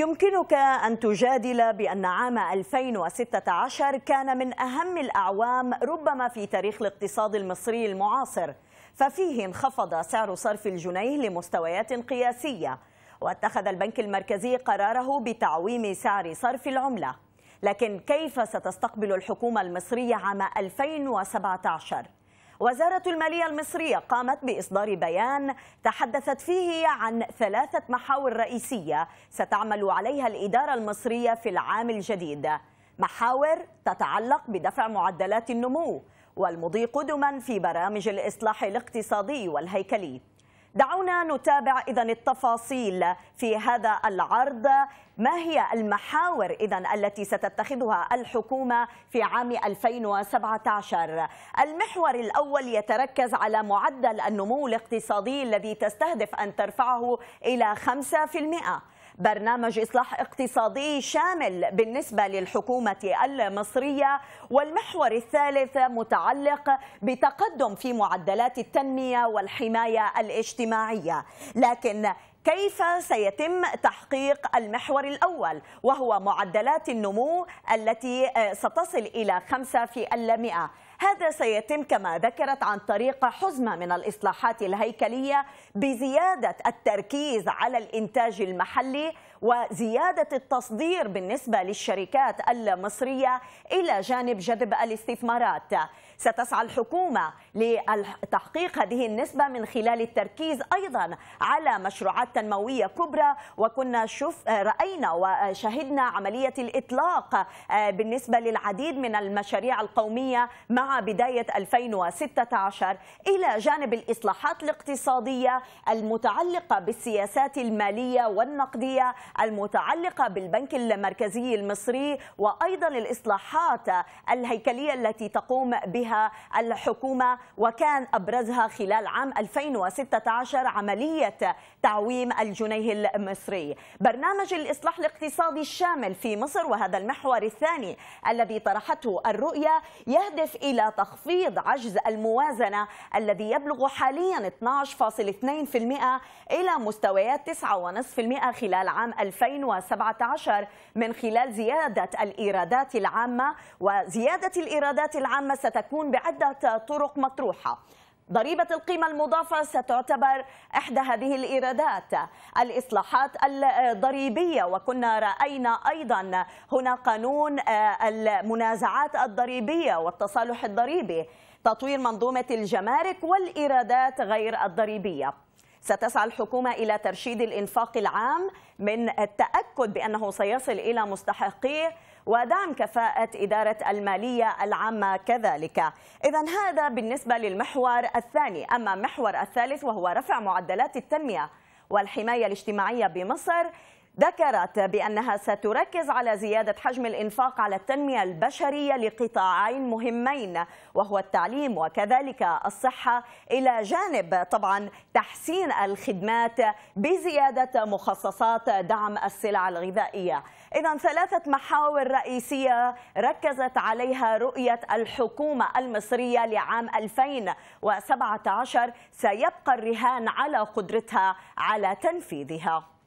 يمكنك أن تجادل بأن عام 2016 كان من أهم الأعوام ربما في تاريخ الاقتصاد المصري المعاصر ففيه انخفض سعر صرف الجنيه لمستويات قياسية واتخذ البنك المركزي قراره بتعويم سعر صرف العملة لكن كيف ستستقبل الحكومة المصرية عام 2017؟ وزارة المالية المصرية قامت بإصدار بيان تحدثت فيه عن ثلاثة محاور رئيسية ستعمل عليها الإدارة المصرية في العام الجديد محاور تتعلق بدفع معدلات النمو والمضي قدما في برامج الإصلاح الاقتصادي والهيكلي دعونا نتابع إذا التفاصيل في هذا العرض ما هي المحاور إذا التي ستتخذها الحكومة في عام 2017 المحور الأول يتركز على معدل النمو الاقتصادي الذي تستهدف أن ترفعه إلى 5% برنامج إصلاح اقتصادي شامل بالنسبة للحكومة المصرية والمحور الثالث متعلق بتقدم في معدلات التنمية والحماية الاجتماعية لكن كيف سيتم تحقيق المحور الأول وهو معدلات النمو التي آه، ستصل إلى خمسة في المئة هذا سيتم كما ذكرت عن طريق حزمة من الإصلاحات الهيكلية بزيادة التركيز على الإنتاج المحلي وزيادة التصدير بالنسبة للشركات المصرية إلى جانب جذب الاستثمارات ستسعى الحكومة لتحقيق هذه النسبة من خلال التركيز أيضا على مشروعات تنموية كبرى وكنا شف رأينا وشهدنا عملية الإطلاق آه، بالنسبة للعديد من المشاريع القومية مع بداية 2016 إلى جانب الإصلاحات الاقتصادية المتعلقة بالسياسات المالية والنقدية المتعلقة بالبنك المركزي المصري وأيضا الإصلاحات الهيكلية التي تقوم بها الحكومة وكان أبرزها خلال عام 2016 عملية تعويم الجنيه المصري برنامج الإصلاح الاقتصادي الشامل في مصر وهذا المحور الثاني الذي طرحته الرؤية يهدف إلى تخفيض عجز الموازنة الذي يبلغ حاليا 12.2% إلى مستويات 9.5% خلال عام 2017 من خلال زيادة الإيرادات العامة وزيادة الإيرادات العامة ستكون بعدة طرق مطروحة ضريبة القيمة المضافة ستعتبر إحدى هذه الإيرادات الإصلاحات الضريبية وكنا رأينا أيضا هنا قانون آه، المنازعات الضريبية والتصالح الضريبي تطوير منظومة الجمارك والإيرادات غير الضريبية ستسعى الحكومة إلى ترشيد الإنفاق العام من التأكد بأنه سيصل إلى مستحقيه ودعم كفاءة إدارة المالية العامة كذلك إذا هذا بالنسبة للمحور الثاني أما المحور الثالث وهو رفع معدلات التنمية والحماية الاجتماعية بمصر ذكرت بأنها ستركز على زيادة حجم الإنفاق على التنمية البشرية لقطاعين مهمين وهو التعليم وكذلك الصحة إلى جانب طبعا تحسين الخدمات بزيادة مخصصات دعم السلع الغذائية إذا ثلاثة محاور رئيسية ركزت عليها رؤية الحكومة المصرية لعام 2017 سيبقى الرهان على قدرتها على تنفيذها